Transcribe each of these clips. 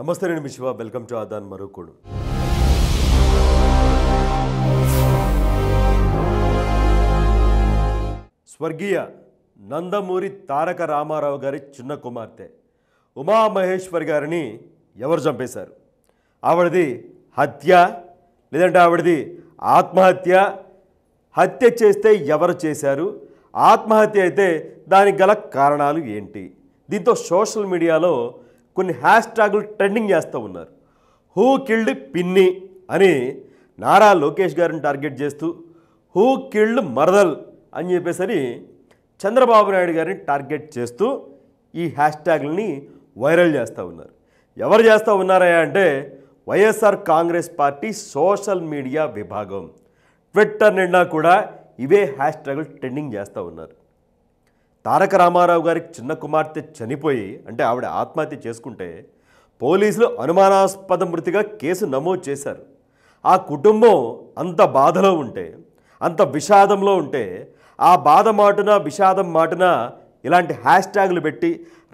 నమస్తే నేను మిశివా welcome to ఆదాన్ మరొకడు స్వర్గీయ నందమూరి తారక రామారావు గారి చిన్న కుమార్తె ఉమా గారిని ఎవరు చంపేశారు ఆవిడది హత్య లేదంటే ఆవిడది ఆత్మహత్య హత్య చేస్తే ఎవరు చేశారు ఆత్మహత్య అయితే దానికి గల కారణాలు ఏంటి దీంతో సోషల్ మీడియాలో కొన్ని హ్యాష్ ట్యాగులు ట్రెండింగ్ చేస్తూ ఉన్నారు హూ కిల్డ్ పిన్ని అని నారా లోకేష్ గారిని టార్గెట్ చేస్తూ హూ కిల్డ్ మరదల్ అని చెప్పేసరి చంద్రబాబు నాయుడు గారిని టార్గెట్ చేస్తూ ఈ హ్యాష్ ట్యాగ్లని వైరల్ చేస్తూ ఉన్నారు ఎవరు చేస్తూ ఉన్నారా అంటే YSR Congress party social media విభాగం ట్విట్టర్ నిండా కూడా ఇవే హ్యాష్ ట్యాగులు ట్రెండింగ్ చేస్తూ ఉన్నారు తారక రామారావు గారికి చిన్న కుమార్తె చనిపోయి అంటే ఆవిడ ఆత్మహత్య చేసుకుంటే పోలీసులు అనుమానాస్పద మృతిగా కేసు నమోదు చేశారు ఆ కుటుంబం అంత బాధలో ఉంటే అంత విషాదంలో ఉంటే ఆ బాధ మాటున విషాదం మాటున ఇలాంటి హ్యాష్ ట్యాగులు పెట్టి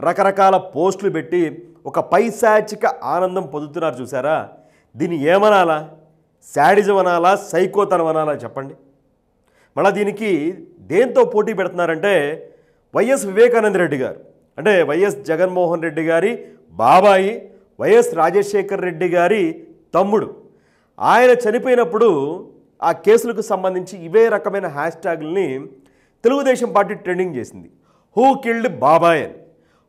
రకరకాల పోస్టులు పెట్టి ఒక పైశాచిక ఆనందం పొందుతున్నారు చూసారా దీన్ని ఏమనాలా శాడిజం అనాలా సైకోతనం అనాలా చెప్పండి మళ్ళీ దీనికి దేంతో పోటీ పెడుతున్నారంటే వైఎస్ వివేకానంద రెడ్డి గారు అంటే వైఎస్ జగన్మోహన్ రెడ్డి గారి బాబాయి వైఎస్ రాజశేఖర్ రెడ్డి గారి తమ్ముడు ఆయన చనిపోయినప్పుడు ఆ కేసులకు సంబంధించి ఇవే రకమైన హ్యాష్ ట్యాగ్ని తెలుగుదేశం పార్టీ ట్రెండింగ్ చేసింది హూ కిల్డ్ బాబాయ్ అని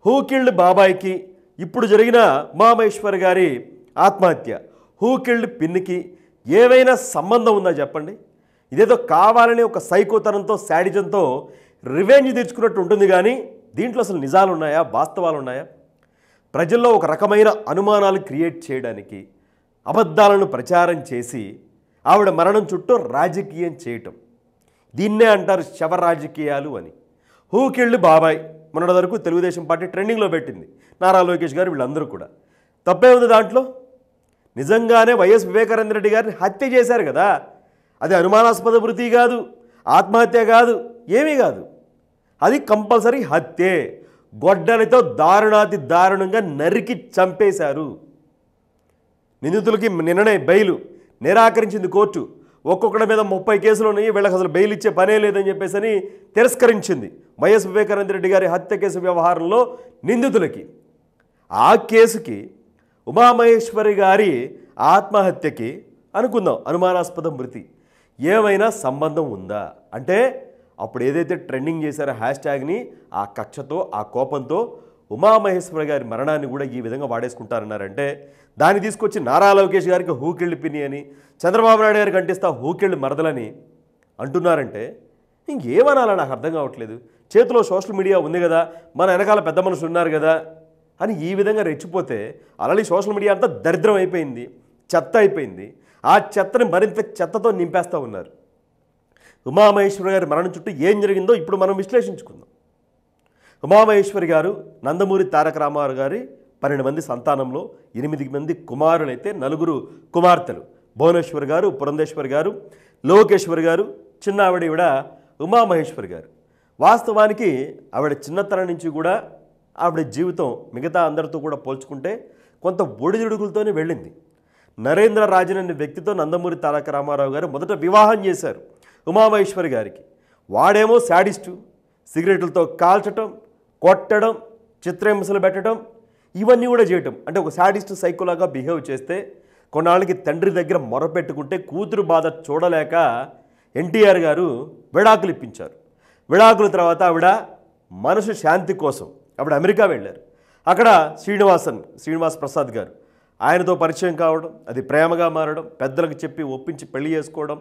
హూ కిల్డ్ బాబాయ్కి ఇప్పుడు జరిగిన మామేశ్వర్ గారి ఆత్మహత్య హూ కిల్డ్ పిన్నికి ఏవైనా సంబంధం ఉందా చెప్పండి ఇదేదో కావాలని ఒక సైకోతనంతో శాడిజంతో రివెంజ్ తెచ్చుకున్నట్టు ఉంటుంది కానీ దీంట్లో అసలు నిజాలు ఉన్నాయా వాస్తవాలు ఉన్నాయా ప్రజల్లో ఒక రకమైన అనుమానాలు క్రియేట్ చేయడానికి అబద్ధాలను ప్రచారం చేసి ఆవిడ మరణం చుట్టూ రాజకీయం చేయటం దీన్నే అంటారు శవ రాజకీయాలు అని హూకిళ్ళు బాబాయ్ మొన్నటి వరకు తెలుగుదేశం పార్టీ ట్రెండింగ్లో పెట్టింది నారా లోకేష్ గారు వీళ్ళందరూ కూడా తప్పే ఉంది దాంట్లో నిజంగానే వైఎస్ వివేకానంద రెడ్డి గారిని హత్య చేశారు కదా అది అనుమానాస్పద వృత్తి కాదు ఆత్మహత్య కాదు ఏమీ కాదు అది కంపల్సరీ హత్యే గొడ్డలితో దారుణాతి దారుణంగా నరికి చంపేశారు నిందితులకి నిన్ననే బెయిలు నిరాకరించింది కోర్టు ఒక్కొక్కడి మీద ముప్పై కేసులు ఉన్నాయి వీళ్ళకి అసలు బెయిల్ ఇచ్చే పనే లేదని చెప్పేసి అని తిరస్కరించింది వైఎస్ వివేకానంద రెడ్డి గారి హత్య కేసు వ్యవహారంలో నిందితులకి ఆ కేసుకి ఉమామహేశ్వరి గారి ఆత్మహత్యకి అనుకుందాం అనుమానాస్పద మృతి ఏమైనా సంబంధం ఉందా అంటే అప్పుడు ఏదైతే ట్రెండింగ్ చేశారో హ్యాష్ ట్యాగ్ని ఆ కక్షతో ఆ కోపంతో ఉమామహేశ్వర గారి మరణాన్ని కూడా ఈ విధంగా వాడేసుకుంటారన్నారంటే దాన్ని తీసుకొచ్చి నారా లోకేష్ గారికి హూకెళ్ళి పిని అని చంద్రబాబు నాయుడు గారికి అంటిస్తా హూకెళ్ళి మరదలని అంటున్నారంటే ఇంకేమనాలని నాకు అర్థం కావట్లేదు చేతిలో సోషల్ మీడియా ఉంది కదా మన వెనకాల పెద్ద మనుషులు ఉన్నారు కదా అని ఈ విధంగా రెచ్చిపోతే అలాగే సోషల్ మీడియా అంతా దరిద్రం అయిపోయింది చెత్త అయిపోయింది ఆ చెత్తని మరింత చెత్తతో నింపేస్తూ ఉన్నారు ఉమామహేశ్వరి గారి మరణం చుట్టూ ఏం జరిగిందో ఇప్పుడు మనం విశ్లేషించుకుందాం ఉమామహేశ్వరి గారు నందమూరి తారక రామారావు గారి పన్నెండు మంది సంతానంలో ఎనిమిది మంది కుమారులైతే నలుగురు కుమార్తెలు భువనేశ్వర్ గారు పురంధేశ్వర్ గారు లోకేశ్వర్ గారు చిన్న ఆవిడ ఈవిడ ఉమామహేశ్వరి గారు వాస్తవానికి ఆవిడ చిన్నతనం నుంచి కూడా ఆవిడ జీవితం మిగతా అందరితో కూడా పోల్చుకుంటే కొంత ఒడిదుడుగులతోనే వెళ్ళింది నరేంద్ర రాజన్ అనే వ్యక్తితో నందమూరి తారక రామారావు గారు మొదట వివాహం చేశారు ఉమామహేశ్వరి గారికి వాడేమో శాడిస్టు సిగరెట్లతో కాల్చటం కొట్టడం చిత్రహింసలు పెట్టడం ఇవన్నీ కూడా చేయటం అంటే ఒక శాడిస్ట్ సైకోలాగా బిహేవ్ చేస్తే కొన్నాళ్ళకి తండ్రి దగ్గర మొరపెట్టుకుంటే కూతురు బాధ చూడలేక ఎన్టీఆర్ గారు విడాకులు ఇప్పించారు విడాకుల తర్వాత ఆవిడ మనసు శాంతి కోసం ఆవిడ అమెరికా వెళ్ళారు అక్కడ శ్రీనివాసన్ శ్రీనివాస్ ప్రసాద్ గారు ఆయనతో పరిచయం కావడం అది ప్రేమగా మారడం పెద్దలకు చెప్పి ఒప్పించి పెళ్లి చేసుకోవడం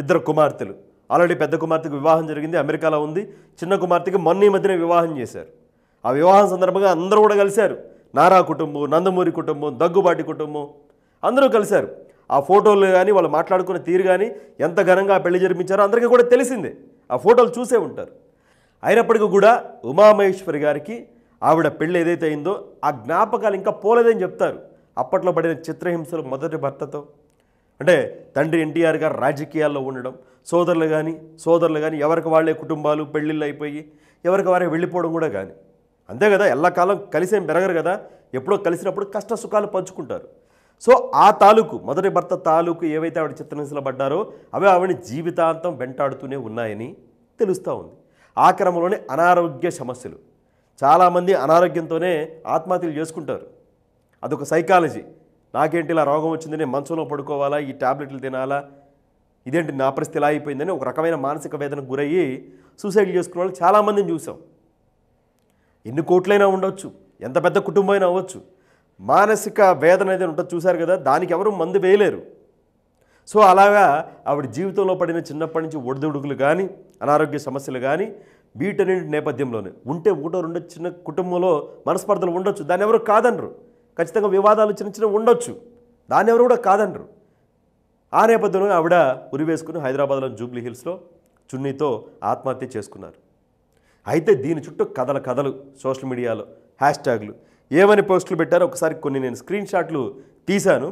ఇద్దరు కుమార్తెలు ఆల్రెడీ పెద్ద కుమార్తెకు వివాహం జరిగింది అమెరికాలో ఉంది చిన్న కుమార్తెకి మొన్న ఈ మధ్యనే వివాహం చేశారు ఆ వివాహం సందర్భంగా అందరూ కూడా కలిశారు నారా కుటుంబం నందమూరి కుటుంబం దగ్గుబాటి కుటుంబం అందరూ కలిశారు ఆ ఫోటోలు కానీ వాళ్ళు మాట్లాడుకునే తీరు కానీ ఎంత ఘనంగా పెళ్లి జరిపించారో అందరికీ కూడా తెలిసిందే ఆ ఫోటోలు చూసే ఉంటారు అయినప్పటికీ కూడా ఉమామహేశ్వరి గారికి ఆవిడ పెళ్ళి ఏదైతే అయిందో ఆ జ్ఞాపకాలు ఇంకా పోలేదని చెప్తారు అప్పట్లో పడిన చిత్రహింసలు మొదటి భర్తతో అంటే తండ్రి ఎన్టీఆర్ గారు రాజకీయాల్లో ఉండడం సోదరులు కానీ సోదరులు కానీ ఎవరికి వాళ్ళే కుటుంబాలు పెళ్ళిళ్ళు అయిపోయి ఎవరికి వారే వెళ్ళిపోవడం కూడా కానీ అంతే కదా ఎల్లకాలం కలిసేం పెరగరు కదా ఎప్పుడో కలిసినప్పుడు కష్ట సుఖాలు పంచుకుంటారు సో ఆ తాలూకు మొదటి భర్త తాలూకు ఏవైతే ఆవిడ చిత్రహింసలు అవి ఆవిడ జీవితాంతం వెంటాడుతూనే ఉన్నాయని తెలుస్తూ ఉంది ఆ క్రమంలోనే అనారోగ్య సమస్యలు చాలామంది అనారోగ్యంతోనే ఆత్మహత్యలు చేసుకుంటారు అదొక సైకాలజీ నాకేంటి ఇలా రోగం వచ్చింది నేను మంచంలో పడుకోవాలా ఈ టాబ్లెట్లు తినాలా ఇదేంటి నా పరిస్థితి ఇలా అయిపోయిందని ఒక రకమైన మానసిక వేదనకు గురయ్యి సూసైడ్ చేసుకున్న వాళ్ళు చాలామందిని చూసాం ఎన్ని కోట్లైనా ఉండొచ్చు ఎంత పెద్ద కుటుంబం అయినా అవ్వచ్చు మానసిక వేదన ఏదైనా ఉంటుంది చూశారు కదా దానికి ఎవరు మందు వేయలేరు సో అలాగా ఆవిడ జీవితంలో పడిన చిన్నప్పటి నుంచి ఒడిదుడుకులు కానీ అనారోగ్య సమస్యలు కానీ వీటన్నింటి నేపథ్యంలోనే ఉంటే ఒకటో రెండో చిన్న కుటుంబంలో మనస్పర్ధలు ఉండొచ్చు దాన్ని ఎవరు కాదనరు ఖచ్చితంగా వివాదాలు చిన్న చిన్న ఉండొచ్చు దాన్ని ఎవరు కూడా కాదనరు ఆ నేపథ్యంలో ఆవిడ వేసుకుని హైదరాబాద్లోని జూబ్లీ హిల్స్లో చున్నీతో ఆత్మహత్య చేసుకున్నారు అయితే దీని చుట్టూ కథల కథలు సోషల్ మీడియాలో హ్యాష్ ట్యాగ్లు ఏమని పోస్టులు పెట్టారో ఒకసారి కొన్ని నేను స్క్రీన్ షాట్లు తీశాను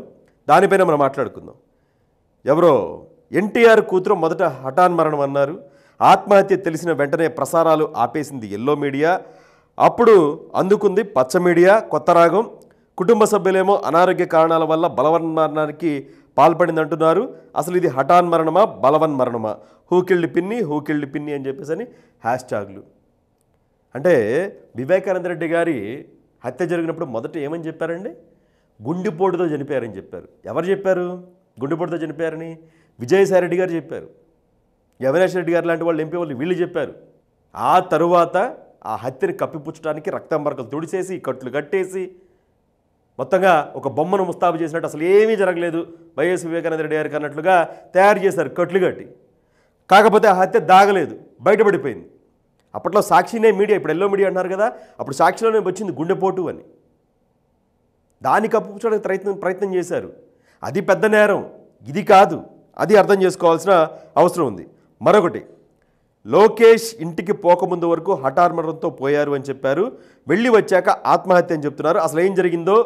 దానిపైన మనం మాట్లాడుకుందాం ఎవరో ఎన్టీఆర్ కూతురు మొదట హఠాన్ మరణం అన్నారు ఆత్మహత్య తెలిసిన వెంటనే ప్రసారాలు ఆపేసింది ఎల్లో మీడియా అప్పుడు అందుకుంది పచ్చ మీడియా కొత్త రాగం కుటుంబ సభ్యులేమో అనారోగ్య కారణాల వల్ల బలవన్ పాల్పడింది పాల్పడిందంటున్నారు అసలు ఇది హఠాన్ మరణమా బలవన్ మరణమా హూకిళ్ళి పిన్ని హూకిళ్ళి పిన్ని అని చెప్పేసి అని హ్యాష్ ట్యాగ్లు అంటే వివేకానంద రెడ్డి గారి హత్య జరిగినప్పుడు మొదట ఏమని చెప్పారండి గుండిపోటుతో చనిపోయారని చెప్పారు ఎవరు చెప్పారు గుండిపోటుతో చనిపోయారని విజయసాయి రెడ్డి గారు చెప్పారు అవినాష్ రెడ్డి గారు లాంటి వాళ్ళు ఎంపీ వాళ్ళు వీళ్ళు చెప్పారు ఆ తరువాత ఆ హత్యని కప్పిపుచ్చడానికి రక్తంబరకలు తుడిచేసి కట్లు కట్టేసి మొత్తంగా ఒక బొమ్మను ముస్తాబు చేసినట్టు అసలు ఏమీ జరగలేదు వైఎస్ వివేకానంద రెడ్డి గారికి అన్నట్లుగా తయారు చేశారు కట్లు కట్టి కాకపోతే ఆ హత్య దాగలేదు బయటపడిపోయింది అప్పట్లో సాక్షినే మీడియా ఇప్పుడు ఎల్లో మీడియా అన్నారు కదా అప్పుడు సాక్షిలోనే వచ్చింది గుండెపోటు అని దాన్ని కప్పుకోవడానికి ప్రయత్నం ప్రయత్నం చేశారు అది పెద్ద నేరం ఇది కాదు అది అర్థం చేసుకోవాల్సిన అవసరం ఉంది మరొకటి లోకేష్ ఇంటికి పోకముందు వరకు హఠార్మరంతో పోయారు అని చెప్పారు వెళ్ళి వచ్చాక ఆత్మహత్య అని చెప్తున్నారు అసలు ఏం జరిగిందో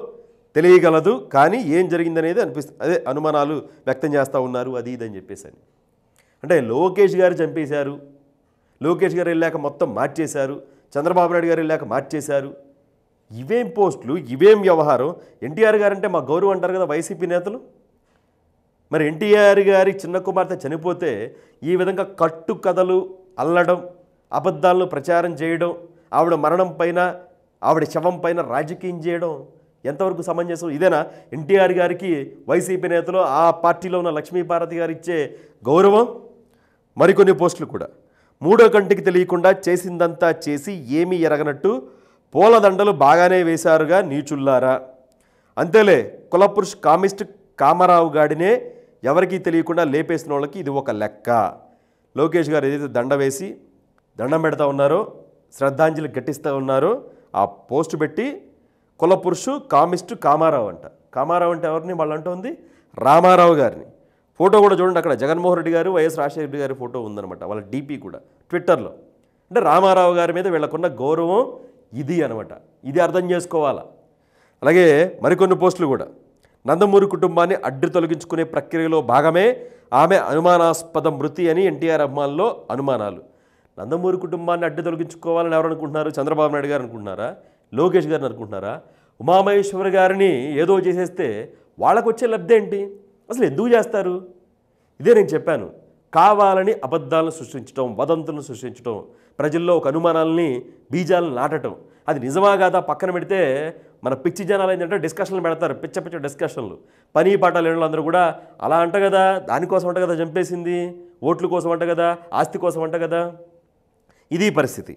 తెలియగలదు కానీ ఏం జరిగిందనేది అనిపిస్తుంది అదే అనుమానాలు వ్యక్తం చేస్తూ ఉన్నారు అది ఇదని చెప్పేసి అంటే లోకేష్ గారు చంపేశారు లోకేష్ గారు వెళ్ళాక మొత్తం మార్చేశారు చంద్రబాబు నాయుడు గారు వెళ్ళాక మార్చేశారు ఇవేం పోస్టులు ఇవేం వ్యవహారం ఎన్టీఆర్ గారు అంటే మా గౌరవం అంటారు కదా వైసీపీ నేతలు మరి ఎన్టీఆర్ గారి చిన్న కుమార్తె చనిపోతే ఈ విధంగా కట్టు కథలు అల్లడం అబద్ధాలను ప్రచారం చేయడం ఆవిడ మరణం పైన ఆవిడ శవం పైన రాజకీయం చేయడం ఎంతవరకు సమంజసం ఇదేనా ఎన్టీఆర్ గారికి వైసీపీ నేతలు ఆ పార్టీలో ఉన్న లక్ష్మీభారతి గారు ఇచ్చే గౌరవం మరికొన్ని పోస్టులు కూడా మూడో కంటికి తెలియకుండా చేసిందంతా చేసి ఏమీ ఎరగనట్టు పూలదండలు బాగానే వేశారుగా నీచుల్లారా అంతేలే కులపురుష్ కామిస్ట్ కామారావు గాడినే ఎవరికీ తెలియకుండా లేపేసిన వాళ్ళకి ఇది ఒక లెక్క లోకేష్ గారు ఏదైతే దండ వేసి దండం పెడతా ఉన్నారో శ్రద్ధాంజలి గట్టిస్తూ ఉన్నారో ఆ పోస్టు పెట్టి కులపురుషు కామిస్టు కామారావు అంట కామారావు అంటే ఎవరిని వాళ్ళు అంటోంది రామారావు గారిని ఫోటో కూడా చూడండి అక్కడ జగన్మోహన్ రెడ్డి గారు వైఎస్ రాజశేఖర రెడ్డి గారి ఫోటో ఉందనమాట వాళ్ళ డీపీ కూడా ట్విట్టర్లో అంటే రామారావు గారి మీద వీళ్ళకున్న గౌరవం ఇది అనమాట ఇది అర్థం చేసుకోవాలా అలాగే మరికొన్ని పోస్టులు కూడా నందమూరి కుటుంబాన్ని అడ్డు తొలగించుకునే ప్రక్రియలో భాగమే ఆమె అనుమానాస్పద మృతి అని ఎన్టీఆర్ అభిమానుల్లో అనుమానాలు నందమూరి కుటుంబాన్ని అడ్డు తొలగించుకోవాలని ఎవరు అనుకుంటున్నారు చంద్రబాబు నాయుడు గారు అనుకుంటున్నారా లోకేష్ గారిని అనుకుంటున్నారా ఉమామహేశ్వరి గారిని ఏదో చేసేస్తే వాళ్ళకు వచ్చే లబ్ధి ఏంటి అసలు ఎందుకు చేస్తారు ఇదే నేను చెప్పాను కావాలని అబద్ధాలను సృష్టించడం వదంతులను సృష్టించడం ప్రజల్లో ఒక అనుమానాలని బీజాలను నాటడం అది నిజమా కాదా పక్కన పెడితే మన పిచ్చి జనాలు ఏంటంటే డిస్కషన్లు పెడతారు పిచ్చ పిచ్చ డిస్కషన్లు పని పాట లేని వాళ్ళందరూ కూడా అలా అంట కదా దానికోసం అంట కదా చంపేసింది ఓట్ల కోసం అంట కదా ఆస్తి కోసం అంట కదా ఇది పరిస్థితి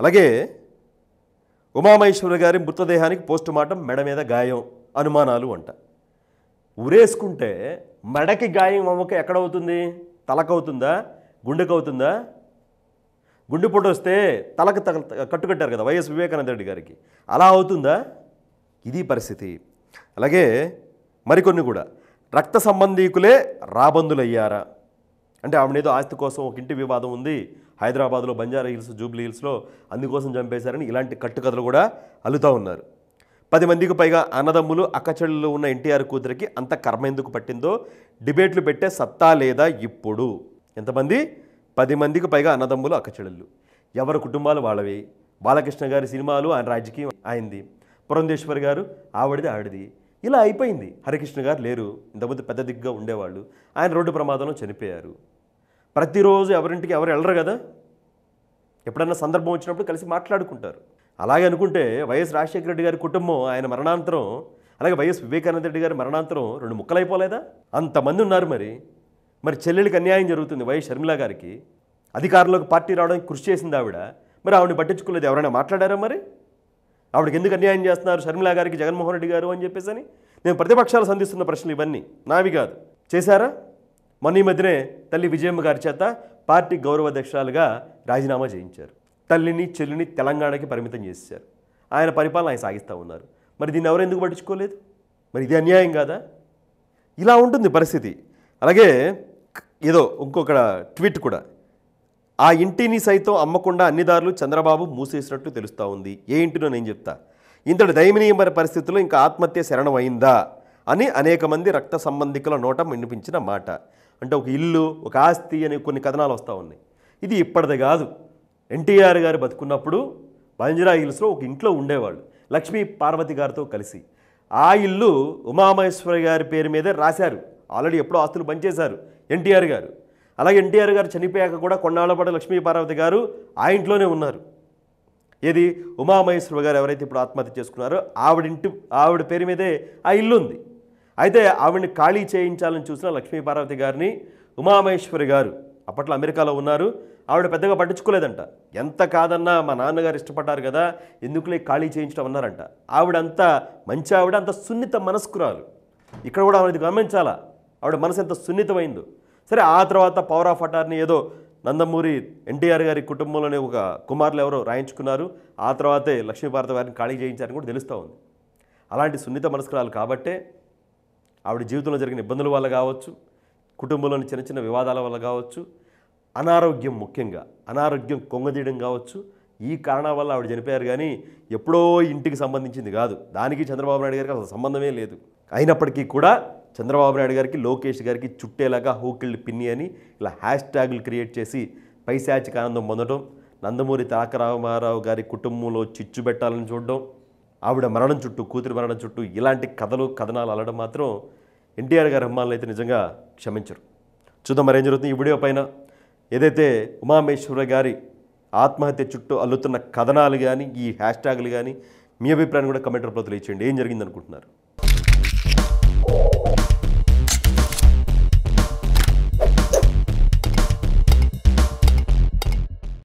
అలాగే ఉమామహేశ్వర గారి మృతదేహానికి మార్టం మెడ మీద గాయం అనుమానాలు అంట ఉరేసుకుంటే మెడకి గాయం అమ్మక ఎక్కడవుతుంది తలకవుతుందా గుండెకవుతుందా గుండెపోటు వస్తే తలకు తగ కట్టుకట్టారు కదా వైఎస్ వివేకానంద రెడ్డి గారికి అలా అవుతుందా ఇది పరిస్థితి అలాగే మరికొన్ని కూడా రక్త సంబంధీకులే రాబందులయ్యారా అంటే ఏదో ఆస్తి కోసం ఒక ఇంటి వివాదం ఉంది హైదరాబాద్లో బంజారా హిల్స్ జూబ్లీ హిల్స్లో అందుకోసం చంపేశారని ఇలాంటి కట్టుకథలు కూడా అల్లుతూ ఉన్నారు పది మందికి పైగా అన్నదమ్ములు అక్కచెల్లెలు ఉన్న ఎన్టీఆర్ కూతురికి అంత కర్మ ఎందుకు పట్టిందో డిబేట్లు పెట్టే సత్తా లేదా ఇప్పుడు ఎంతమంది పది మందికి పైగా అన్నదమ్ములు అక్కచెళ్ళు ఎవరి కుటుంబాలు వాళ్ళవి బాలకృష్ణ గారి సినిమాలు ఆయన రాజకీయం ఆయనది పురంధేశ్వర్ గారు ఆవిడది ఆవిడది ఇలా అయిపోయింది హరికృష్ణ గారు లేరు ఇంతకుముందు పెద్ద దిగ్గా ఉండేవాళ్ళు ఆయన రోడ్డు ప్రమాదంలో చనిపోయారు ప్రతిరోజు ఎవరింటికి ఎవరు వెళ్ళరు కదా ఎప్పుడన్నా సందర్భం వచ్చినప్పుడు కలిసి మాట్లాడుకుంటారు అలాగే అనుకుంటే వైఎస్ రాజశేఖర రెడ్డి గారి కుటుంబం ఆయన మరణాంతరం అలాగే వైఎస్ వివేకానంద రెడ్డి గారి మరణాంతరం రెండు ముక్కలైపోలేదా అంతమంది ఉన్నారు మరి మరి చెల్లెలికి అన్యాయం జరుగుతుంది వైఎస్ షర్మిల గారికి అధికారంలోకి పార్టీ రావడానికి కృషి చేసింది ఆవిడ మరి ఆవిడని పట్టించుకోలేదు ఎవరైనా మాట్లాడారా మరి ఆవిడకి ఎందుకు అన్యాయం చేస్తున్నారు షర్మిల గారికి జగన్మోహన్ రెడ్డి గారు అని చెప్పేసి అని నేను ప్రతిపక్షాలు సంధిస్తున్న ప్రశ్నలు ఇవన్నీ నావి కాదు చేశారా మొన్న ఈ మధ్యనే తల్లి విజయమ్మ గారి చేత పార్టీ గౌరవాధ్యక్షురాలుగా రాజీనామా చేయించారు తల్లిని చెల్లిని తెలంగాణకి పరిమితం చేశారు ఆయన పరిపాలన ఆయన సాగిస్తూ ఉన్నారు మరి దీన్ని ఎవరు ఎందుకు పట్టించుకోలేదు మరి ఇది అన్యాయం కాదా ఇలా ఉంటుంది పరిస్థితి అలాగే ఏదో ఇంకొక ట్వీట్ కూడా ఆ ఇంటిని సైతం అమ్మకుండా అన్ని దారులు చంద్రబాబు మూసేసినట్టు తెలుస్తూ ఉంది ఏ ఇంటినో నేను చెప్తా ఇంతటి దయమనీయమైన పరిస్థితుల్లో ఇంకా ఆత్మహత్య శరణమైందా అని అనేక మంది రక్త సంబంధికుల నోట వినిపించిన మాట అంటే ఒక ఇల్లు ఒక ఆస్తి అనే కొన్ని కథనాలు వస్తూ ఉన్నాయి ఇది ఇప్పటిది కాదు ఎన్టీఆర్ గారు బతుకున్నప్పుడు బంజరా హిల్స్లో ఒక ఇంట్లో ఉండేవాళ్ళు లక్ష్మీ పార్వతి గారితో కలిసి ఆ ఇల్లు ఉమామహేశ్వరి గారి పేరు మీదే రాశారు ఆల్రెడీ ఎప్పుడో ఆస్తులు పనిచేశారు ఎన్టీఆర్ గారు అలాగే ఎన్టీఆర్ గారు చనిపోయాక కూడా కొన్నాళ్ళపాటు లక్ష్మీ పార్వతి గారు ఆ ఇంట్లోనే ఉన్నారు ఏది ఉమామహేశ్వరి గారు ఎవరైతే ఇప్పుడు ఆత్మహత్య చేసుకున్నారో ఆవిడ ఇంటి ఆవిడ పేరు మీదే ఆ ఇల్లు ఉంది అయితే ఆవిడని ఖాళీ చేయించాలని చూసిన లక్ష్మీపార్వతి గారిని ఉమామహేశ్వరి గారు అప్పట్లో అమెరికాలో ఉన్నారు ఆవిడ పెద్దగా పట్టించుకోలేదంట ఎంత కాదన్నా మా నాన్నగారు ఇష్టపడ్డారు కదా ఎందుకులే ఖాళీ చేయించడం అన్నారంట ఆవిడంతా మంచి ఆవిడ అంత సున్నిత మనస్కురాలు ఇక్కడ కూడా ఆవిడ గమనించాలా ఆవిడ మనసు ఎంత సున్నితమైందో సరే ఆ తర్వాత పవర్ ఆఫ్ అటార్నీ ఏదో నందమూరి ఎన్టీఆర్ గారి కుటుంబంలోనే ఒక కుమారులు ఎవరో రాయించుకున్నారు ఆ తర్వాతే లక్ష్మీభారత వారిని ఖాళీ చేయించారని కూడా తెలుస్తూ ఉంది అలాంటి సున్నిత మనస్కురాలు కాబట్టే ఆవిడ జీవితంలో జరిగిన ఇబ్బందుల వల్ల కావచ్చు కుటుంబంలోని చిన్న చిన్న వివాదాల వల్ల కావచ్చు అనారోగ్యం ముఖ్యంగా అనారోగ్యం కొంగదీయడం కావచ్చు ఈ కారణాల వల్ల ఆవిడ చనిపోయారు కానీ ఎప్పుడో ఇంటికి సంబంధించింది కాదు దానికి చంద్రబాబు నాయుడు గారికి అసలు సంబంధమే లేదు అయినప్పటికీ కూడా చంద్రబాబు నాయుడు గారికి లోకేష్ గారికి చుట్టేలాగా హూకిళ్ళు పిన్ని అని ఇలా హ్యాష్ ట్యాగులు క్రియేట్ చేసి పైశాచిక ఆనందం పొందడం నందమూరి తారక రామారావు గారి కుటుంబంలో చిచ్చు పెట్టాలని చూడడం ఆవిడ మరణం చుట్టూ కూతురి మరణం చుట్టూ ఇలాంటి కథలు కథనాలు అలడం మాత్రం ఎన్టీఆర్ గారి అమ్మాయిలు అయితే నిజంగా క్షమించరు చూద్దాం మరేం జరుగుతుంది ఈ వీడియో పైన ఏదైతే ఉమామేశ్వర గారి ఆత్మహత్య చుట్టూ అల్లుతున్న కథనాలు కానీ ఈ హ్యాష్ ట్యాగులు కానీ మీ అభిప్రాయం కూడా కమెంట్ రూపంలో తెలియచేయండి ఏం జరిగిందనుకుంటున్నారు